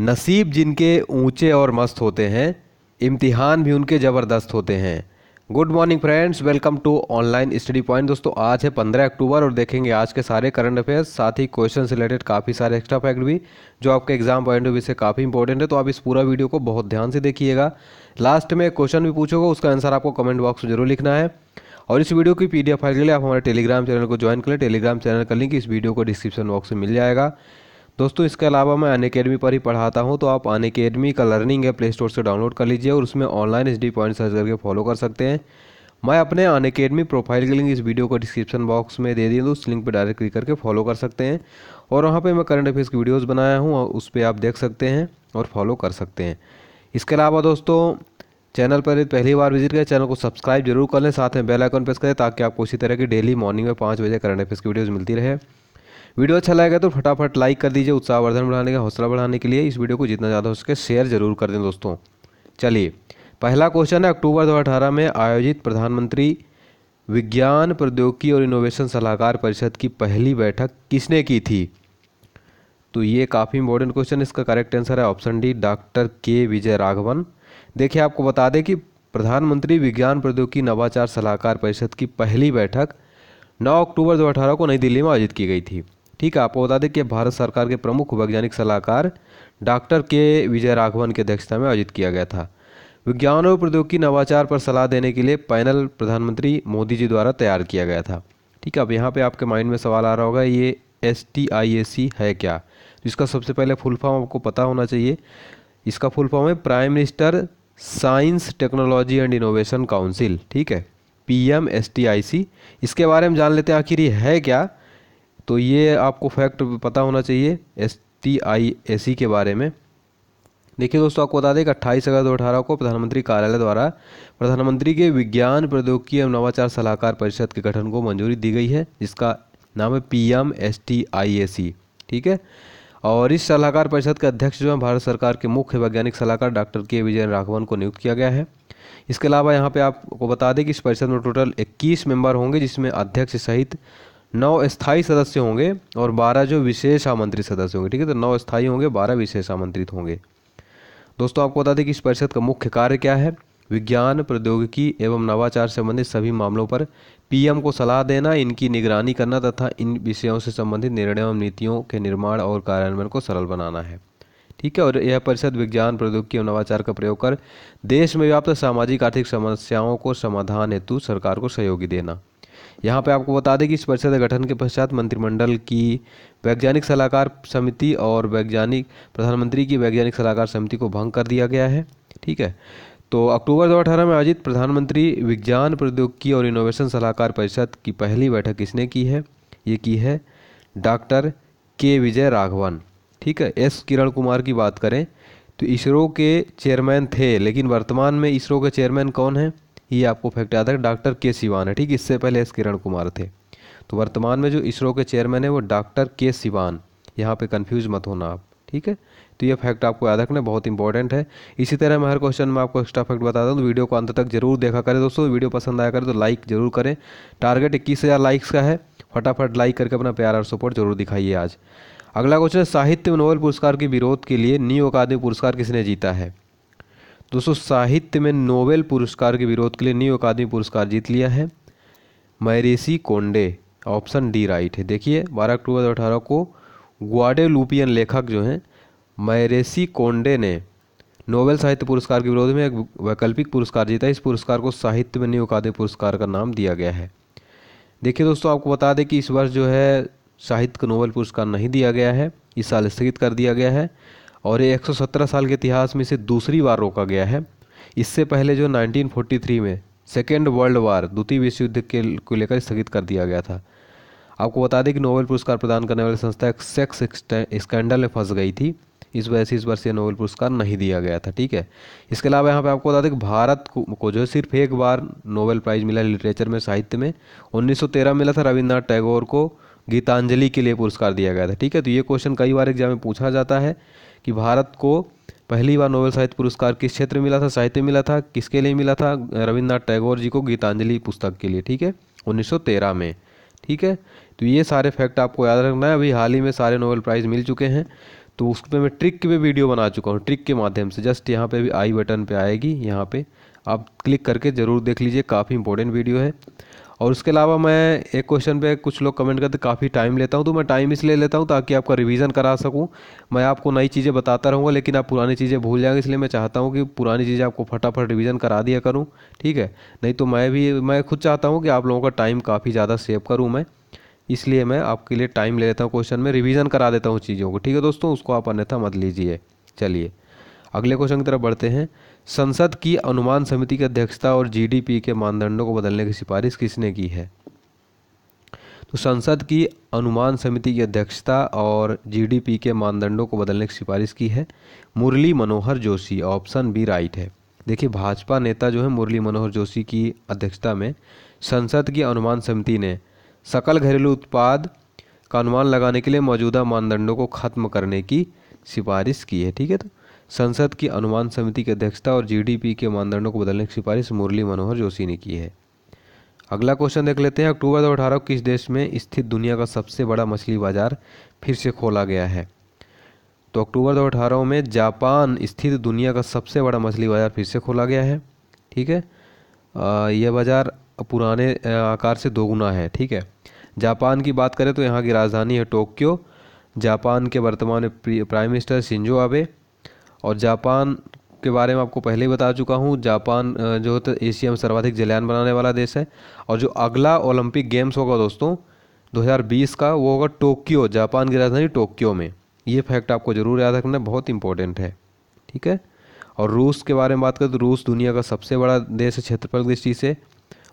नसीब जिनके ऊंचे और मस्त होते हैं इम्तिहान भी उनके ज़बरदस्त होते हैं good morning friends welcome to online study point दोस्तों आज है 15 अक्टूबर और देखेंगे आज के सारे करंट अफेयर्स साथ ही क्वेश्चन से रिलेटेड काफ़ी सारे एक्स्ट्रा फैक्ट भी जो आपके एग्जाम पॉइंट ऑफ व्यू से काफ़ी इंपॉर्टेंट है तो आप इस पूरा वीडियो को बहुत ध्यान से देखिएगा लास्ट में क्वेश्चन भी पूछोगा उसका आंसर आपको कमेंट बॉक्स में जरूर लिखना है और इस वीडियो की पी फाइल के लिए आप हमारे टेलीग्राम चैनल को ज्वाइन करें टेलीग्राम चैनल का लिंक इस वीडियो को डिस्क्रिप्शन बॉक्स में मिल जाएगा दोस्तों इसके अलावा मैं अन अकेडमी पर ही पढ़ाता हूँ तो आप अन अकेडमी का लर्निंग है प्ले स्टोर से डाउनलोड कर लीजिए और उसमें online H D point search करके फॉलो कर सकते हैं मैं अपने अन अकेडमी प्रोफाइल की लिंक इस वीडियो को डिस्क्रिप्शन बॉक्स में दे दी तो उस लिंक पर डायरेक्ट क्लिक करके फॉलो कर सकते हैं और वहाँ पर मैं करंट अफेयर्स की वीडियोज़ बनाया हूँ उस पर आप देख सकते हैं और फॉलो कर सकते हैं इसके अलावा दोस्तों चैनल पर पहली बार विजिट करें चैनल को सब्सक्राइब जरूर कर लें साथ में बेल आइकन प्रेस करें ताकि आपको इसी तरह की डेली मॉर्निंग में पाँच बजे करंट अफेयर्स की वीडियोज़ मिलती रहे वीडियो अच्छा लगेगा तो फटाफट लाइक कर दीजिए उत्साहवर्धन बढ़ाने का हौसला बढ़ाने के लिए इस वीडियो को जितना ज़्यादा हो सके शेयर जरूर कर दें दोस्तों चलिए पहला क्वेश्चन है अक्टूबर दो में आयोजित प्रधानमंत्री विज्ञान प्रौद्योगिकी और इनोवेशन सलाहकार परिषद की पहली बैठक किसने की थी तो ये काफ़ी इंपॉर्टेंट क्वेश्चन इसका करेक्ट आंसर है option D doctor K Vijay Raghavan देखिए आपको बता दें कि प्रधानमंत्री विज्ञान प्रौद्योगिकी नवाचार सलाहकार परिषद की पहली बैठक 9 अक्टूबर 2018 को नई दिल्ली में आयोजित की गई थी ठीक है आपको बता दें कि भारत सरकार के प्रमुख वैज्ञानिक सलाहकार डॉक्टर के विजय राघवन की अध्यक्षता में आयोजित किया गया था विज्ञान और प्रौद्योगिकी नवाचार पर सलाह देने के लिए पैनल प्रधानमंत्री मोदी जी द्वारा तैयार किया गया था ठीक है अब यहाँ पे आपके माइंड में सवाल आ रहा होगा ये एस टी आई ए सी है क्या जिसका तो सबसे पहले फुल फॉर्म आपको पता होना चाहिए इसका फुल फॉर्म है prime minister science technology and innovation council ठीक है P M S T I C इसके बारे में जान लेते हैं आखिर ये है क्या तो ये आपको फैक्ट पता होना चाहिए एस टी आई ए सी के बारे में देखिए दोस्तों आपको बता दें कि अट्ठाईस अगस्त दो अठारह को प्रधानमंत्री कार्यालय द्वारा प्रधानमंत्री के विज्ञान प्रौद्योगिकी एवं नवाचार सलाहकार परिषद के गठन को मंजूरी दी गई है जिसका नाम है P M S T I A C ठीक है और इस सलाहकार परिषद के अध्यक्ष जो है भारत सरकार के मुख्य वैज्ञानिक सलाहकार डॉक्टर के विजय राघवन को नियुक्त किया गया है इसके अलावा यहाँ पे आपको बता दें कि इस परिषद में टोटल 21 मेंबर होंगे जिसमें अध्यक्ष सहित नौ स्थायी सदस्य होंगे और बारह जो विशेष आमंत्रित सदस्य होंगे ठीक है तो नौ स्थायी होंगे बारह विशेष आमंत्रित होंगे दोस्तों आपको बता दें कि इस परिषद का मुख्य कार्य क्या है विज्ञान प्रौद्योगिकी एवं नवाचार संबंधित सभी मामलों पर पीएम को सलाह देना इनकी निगरानी करना तथा इन विषयों से संबंधित निर्णय एवं नीतियों के निर्माण और कार्यान्वयन को सरल बनाना है ठीक है और यह परिषद विज्ञान प्रौद्योगिकी एवं नवाचार का प्रयोग कर देश में व्याप्त सामाजिक आर्थिक समस्याओं को समाधान हेतु सरकार को सहयोगी देना यहाँ पे आपको बता दें कि इस परिषद के गठन के पश्चात मंत्रिमंडल की वैज्ञानिक सलाहकार समिति और वैज्ञानिक प्रधानमंत्री की वैज्ञानिक सलाहकार समिति को भंग कर दिया गया है ठीक है तो अक्टूबर दो में आयोजित प्रधानमंत्री विज्ञान प्रौद्योगिकी और इनोवेशन सलाहकार परिषद की पहली बैठक किसने की है ये की है डॉक्टर के विजय राघवन ठीक है एस किरण कुमार की बात करें तो इसरो के चेयरमैन थे लेकिन वर्तमान में इसरो के चेयरमैन कौन हैं ये आपको फैक्ट याद है डॉक्टर के सिवान है ठीक इससे पहले एस किरण कुमार थे तो वर्तमान में जो इसरो के चेयरमैन है वो डॉक्टर के सिवान यहाँ पे कंफ्यूज मत होना आप ठीक है तो ये फैक्ट आपको याद रखना बहुत इंपॉर्टेंट है इसी तरह मैं हर क्वेश्चन में आपको एक्स्ट्रा फैक्ट बता दूँ तो वीडियो को अंत तक जरूर देखा करें दोस्तों वीडियो पसंद आया करें तो लाइक जरूर करें टारगेट इक्कीस हज़ार लाइक्स का है फटाफट लाइक करके अपना प्यार और सपोर्ट जरूर दिखाइए आज अगला क्वेश्चन साहित्य नोबेल पुरस्कार के विरोध के लिए न्यू अकादमी पुरस्कार किसने जीता है दोस्तों साहित्य में नोबेल पुरस्कार के विरोध के लिए न्यू अकादमी पुरस्कार जीत लिया है Maryse Conde option D right है देखिए 12 अक्टूबर दो अठारह को लुपियन लेखक जो हैं मैरेसी कोंडे ने नोबेल साहित्य पुरस्कार के विरोध में एक वैकल्पिक पुरस्कार जीता इस पुरस्कार को साहित्य में न्यू अकादमी पुरस्कार का नाम दिया गया है देखिए दोस्तों आपको बता दें कि इस वर्ष जो है साहित्य को नोबेल पुरस्कार नहीं दिया गया है इस साल स्थगित कर दिया गया है और ये 117 साल के इतिहास में इसे दूसरी बार रोका गया है इससे पहले जो 1943 में सेकेंड वर्ल्ड वार द्वितीय विश्व युद्ध के को लेकर स्थगित कर दिया गया था आपको बता दें कि नोबेल पुरस्कार प्रदान करने वाली संस्था एक सेक्स स्कैंडल में फंस गई थी इस वजह से इस वर्ष ये नोबेल पुरस्कार नहीं दिया गया था ठीक है इसके अलावा यहाँ पे आपको बता दें कि भारत को, को जो है सिर्फ एक बार नोबेल प्राइज़ मिला लिटरेचर में साहित्य में 1913 में मिला था रविन्द्रनाथ टैगोर को गीतांजलि के लिए पुरस्कार दिया गया था ठीक है तो ये क्वेश्चन कई बार एग्जाम में पूछा जाता है कि भारत को पहली बार नोबेल साहित्य पुरस्कार किस क्षेत्र में मिला था साहित्य मिला था किसके लिए मिला था रविन्द्रनाथ टैगोर जी को गीतांजलि पुस्तक के लिए ठीक है 1913 में ठीक है तो ये सारे फैक्ट आपको याद रखना है अभी हाल ही में सारे नोबेल प्राइज़ मिल चुके हैं तो उस पर मैं ट्रिक पे वीडियो बना चुका हूँ ट्रिक के माध्यम से जस्ट यहाँ पे भी आई बटन पे आएगी यहाँ पे आप क्लिक करके ज़रूर देख लीजिए काफ़ी इंपॉर्टेंट वीडियो है और उसके अलावा मैं एक क्वेश्चन पे कुछ लोग कमेंट करते काफ़ी टाइम लेता हूँ तो मैं टाइम इसलिए लेता हूँ ताकि आपका रिवीजन करा सकूँ मैं आपको नई चीज़ें बताता रहूँगा लेकिन आप पुरानी चीज़ें भूल जाएंगे इसलिए मैं चाहता हूँ कि पुरानी चीज़ें आपको फटाफट रिविज़न करा दिया करूँ ठीक है नहीं तो मैं भी मैं खुद चाहता हूँ कि आप लोगों का टाइम काफ़ी ज़्यादा सेव करूँ मैं इसलिए मैं आपके लिए टाइम ले लेता हूँ क्वेश्चन में रिवीजन करा देता हूँ चीज़ों को ठीक है दोस्तों उसको आप अन्यथा मत लीजिए चलिए अगले क्वेश्चन की तरफ बढ़ते हैं संसद की अनुमान समिति की अध्यक्षता और जीडीपी के मानदंडों को बदलने की सिफारिश किसने की है तो संसद की अनुमान समिति की अध्यक्षता और जीडीपी के मानदंडों को बदलने की सिफारिश की है Murli Manohar Joshi option B right है देखिए भाजपा नेता जो है मुरली मनोहर जोशी की अध्यक्षता में संसद की अनुमान समिति ने सकल घरेलू उत्पाद का अनुमान लगाने के लिए मौजूदा मानदंडों को खत्म करने की सिफारिश की है ठीक है तो संसद की अनुमान समिति की अध्यक्षता और जीडीपी के मानदंडों को बदलने की सिफारिश मुरली मनोहर जोशी ने की है अगला क्वेश्चन देख लेते हैं अक्टूबर दो को किस देश में स्थित दुनिया का सबसे बड़ा मछली बाजार फिर से खोला गया है तो अक्टूबर 2018 में जापान स्थित दुनिया का सबसे बड़ा मछली बाजार फिर से खोला गया है ठीक है यह बाज़ार पुराने आकार से दोगुना है ठीक है जापान की बात करें तो यहाँ की राजधानी है टोक्यो जापान के वर्तमान प्राइम मिनिस्टर शिंजो आबे और जापान के बारे में आपको पहले ही बता चुका हूँ जापान जो होता है एशिया में सर्वाधिक जलयान बनाने वाला देश है और जो अगला ओलंपिक गेम्स होगा दोस्तों 2020 का वो होगा टोक्यो जापान की राजधानी टोक्यो में ये फैक्ट आपको ज़रूर याद रखना बहुत इंपॉर्टेंट है ठीक है और रूस के बारे में बात करें तो रूस दुनिया का सबसे बड़ा देश है क्षेत्रफल दृष्टि से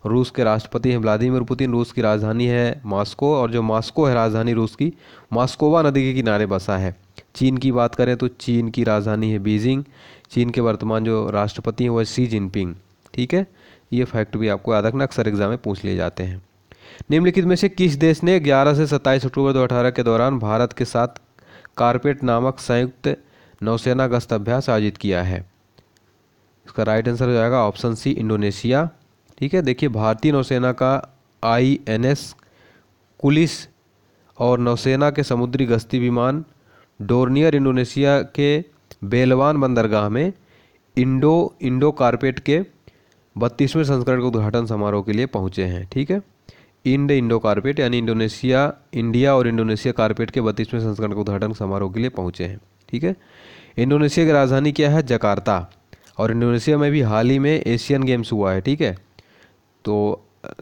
रूस के राष्ट्रपति हैं व्लादिमीर पुतिन रूस की राजधानी है मॉस्को और जो मॉस्को है राजधानी रूस की मॉस्कोवा नदी के किनारे बसा है चीन की बात करें तो चीन की राजधानी है बीजिंग चीन के वर्तमान जो राष्ट्रपति हैं है सी जिनपिंग ठीक है ये फैक्ट भी आपको याद रखना अक्सर एग्जाम में पूछ लिए जाते हैं निम्नलिखित में से किस देश ने 11 से 27 अक्टूबर 2018 के दौरान भारत के साथ कारपेट नामक संयुक्त नौसेना गश्त अभ्यास आयोजित किया है इसका राइट आंसर हो जाएगा ऑप्शन सी इंडोनेशिया ठीक है देखिए भारतीय नौसेना का आई एन एस कुलिस और नौसेना के समुद्री गश्ती विमान डोर्नियर इंडोनेशिया के बेलवान बंदरगाह में इंडो इंडो कारपेट के बत्तीसवें संस्करण के उद्घाटन समारोह के लिए पहुंचे हैं ठीक है इंड इंडो कारपेट यानी इंडोनेशिया इंडिया और इंडोनेशिया कारपेट के बत्तीसवें संस्करण के उद्घाटन समारोह के लिए पहुंचे हैं ठीक है इंडोनेशिया की राजधानी क्या है जकार्ता और इंडोनेशिया में भी हाल ही में एशियन गेम्स हुआ है ठीक है तो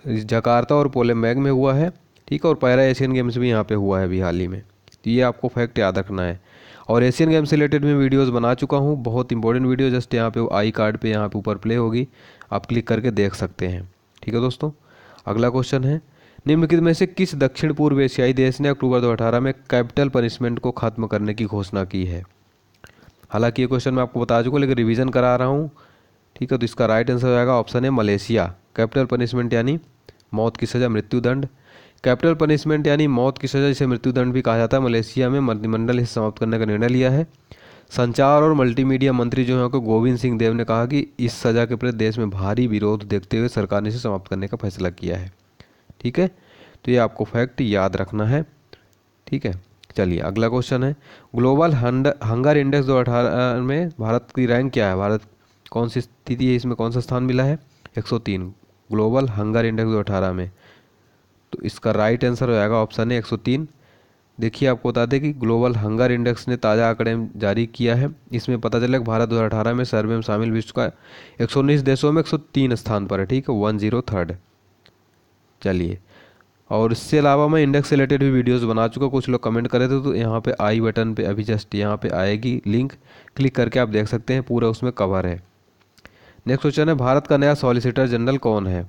जकार्ता और पोलेमबैग में हुआ है ठीक है और पैरा एशियन गेम्स भी यहाँ पे हुआ है अभी हाल ही में तो ये आपको फैक्ट याद रखना है और एशियन गेम्स से रिलेटेड मैं वीडियोस बना चुका हूँ बहुत इंपॉर्टेंट वीडियो जस्ट यहाँ पे आई कार्ड पे यहाँ पे ऊपर प्ले होगी आप क्लिक करके देख सकते हैं ठीक है दोस्तों अगला क्वेश्चन है निम्नलिखित में से किस दक्षिण पूर्व एशियाई देश ने अक्टूबर दो में कैपिटल पनिशमेंट को खत्म करने की घोषणा की है हालांकि ये क्वेश्चन मैं आपको बता चुका लेकिन रिविजन करा रहा हूँ ठीक है तो इसका राइट आंसर हो जाएगा ऑप्शन है मलेशिया कैपिटल पनिशमेंट यानी मौत की सज़ा मृत्युदंड कैपिटल पनिशमेंट यानी मौत की सज़ा जिसे मृत्युदंड भी कहा जाता है मलेशिया में मंत्रिमंडल इसे समाप्त करने का निर्णय लिया है संचार और मल्टीमीडिया मंत्री जो है को गोविंद सिंह देव ने कहा कि इस सज़ा के प्रति देश में भारी विरोध देखते हुए सरकार ने इसे समाप्त करने का फैसला किया है ठीक है तो ये आपको फैक्ट याद रखना है ठीक है चलिए अगला क्वेश्चन है ग्लोबल हंगर इंडेक्स दो अठारह में भारत की रैंक क्या है भारत कौन सी स्थिति है इसमें कौन सा स्थान मिला है 103 ग्लोबल हंगर इंडेक्स दो अठारह में तो इसका राइट आंसर हो जाएगा ऑप्शन ए 103 देखिए आपको बता दें कि ग्लोबल हंगर इंडेक्स ने ताज़ा आंकड़े जारी किया है इसमें पता चला कि भारत दो में सर्वे में शामिल विश्व का एक देशों में एक स्थान पर है ठीक है वन जीरो थर्ड चलिए और इससे अलावा मैं इंडेक्स से रिलेटेड भी वीडियोस बना चुका कुछ लोग कमेंट करे थे तो यहाँ पे आई बटन पे अभी जस्ट यहाँ पे आएगी लिंक क्लिक करके आप देख सकते हैं पूरा उसमें कवर है नेक्स्ट क्वेश्चन है भारत का नया सॉलिसिटर जनरल कौन है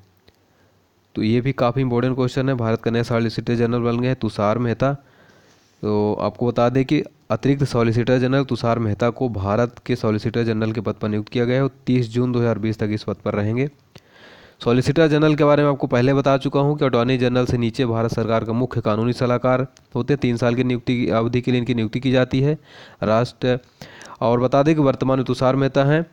तो ये भी काफ़ी इंपॉर्टेंट क्वेश्चन है भारत का नया सॉलिसिटर जनरल बन गए तुषार मेहता तो आपको बता दें कि अतिरिक्त सॉलिसिटर जनरल तुषार मेहता को भारत के सॉलिसिटर जनरल के पद पर नियुक्त किया गया है और तीस जून दो तक इस पद पर रहेंगे सॉलिसिटर जनरल के बारे में आपको पहले बता चुका हूँ कि अटॉर्नी जनरल से नीचे भारत सरकार का मुख्य कानूनी सलाहकार होते हैं तीन साल की नियुक्ति की अवधि के लिए इनकी नियुक्ति की जाती है राष्ट्र और बता दें कि वर्तमान में तुषार मेहता हैं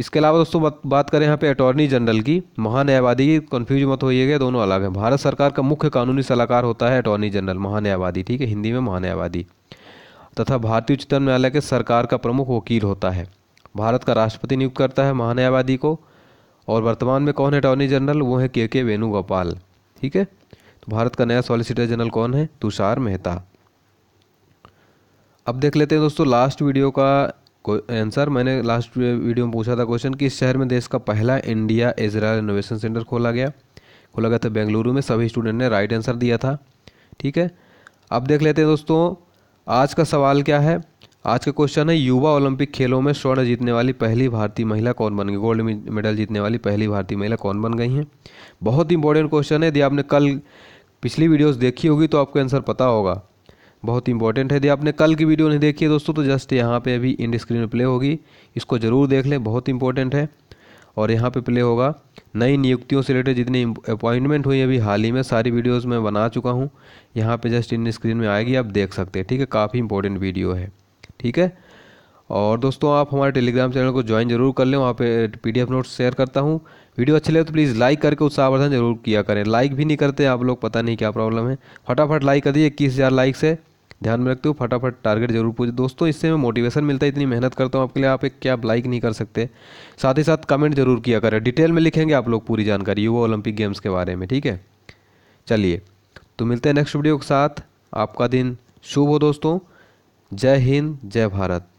इसके अलावा दोस्तों बात, बात करें यहाँ पे अटॉर्नी जनरल की महान्यायवादी की कन्फ्यूज मत होइएगा दोनों अलग हैं भारत सरकार का मुख्य कानूनी सलाहकार होता है अटॉर्नी जनरल महान्यायवादी ठीक है हिंदी में महान्यायवादी तथा भारतीय उच्चतम न्यायालय के सरकार का प्रमुख वकील होता है भारत का राष्ट्रपति नियुक्त करता है महान्यायवादी को और वर्तमान में कौन है अटॉर्नी जनरल वो है के के वेणुगोपाल ठीक है तो भारत का नया सॉलिसिटर जनरल कौन है तुषार मेहता अब देख लेते हैं दोस्तों लास्ट वीडियो का आंसर मैंने लास्ट वीडियो में पूछा था क्वेश्चन कि इस शहर में देश का पहला इंडिया इसराइल इनोवेशन सेंटर खोला गया खोला गया था बेंगलुरु में सभी स्टूडेंट ने राइट आंसर दिया था ठीक है अब देख लेते हैं दोस्तों आज का सवाल क्या है आज का क्वेश्चन है युवा ओलंपिक खेलों में स्वर्ण जीतने वाली पहली भारतीय महिला कौन बन गई गोल्ड मेडल जीतने वाली पहली भारतीय महिला कौन बन गई हैं बहुत इंपॉर्टेंट क्वेश्चन है यदि आपने कल पिछली वीडियोस देखी होगी तो आपको आंसर पता होगा बहुत इंपॉर्टेंट है यदि आपने कल की वीडियो नहीं देखी है दोस्तों तो जस्ट यहाँ पे अभी इंड स्क्रीन में प्ले होगी इसको ज़रूर देख लें बहुत इंपॉर्टेंट है और यहाँ पे प्ले होगा नई नियुक्तियों से रिलेटेड जितनी अपॉइंटमेंट हुई अभी हाल ही में सारी वीडियोज़ मैं बना चुका हूँ यहाँ पर जस्ट इन स्क्रीन में आएगी आप देख सकते हैं ठीक है काफ़ी इंपॉर्टेंट वीडियो है ठीक है और दोस्तों आप हमारे टेलीग्राम चैनल को ज्वाइन जरूर कर लें वहाँ पे पीडीएफ नोट्स शेयर करता हूँ वीडियो अच्छे लगे तो प्लीज़ लाइक करके उत्साहवर्धन जरूर किया करें लाइक भी नहीं करते आप लोग पता नहीं क्या प्रॉब्लम है फटाफट लाइक कर दिए इक्कीस हज़ार लाइक है ध्यान में रखते हो फटाफट टारगेट जरूर पूछ दोस्तों इससे मैं मोटिवेशन मिलता है इतनी मेहनत करता हूँ आपके लिए आप एक क्या लाइक नहीं कर सकते साथ ही साथ कमेंट जरूर किया करें डिटेल में लिखेंगे आप लोग पूरी जानकारी युवा ओलंपिक गेम्स के बारे में ठीक है चलिए तो मिलते हैं नेक्स्ट वीडियो के साथ आपका दिन शुभ हो दोस्तों जय हिंद जय भारत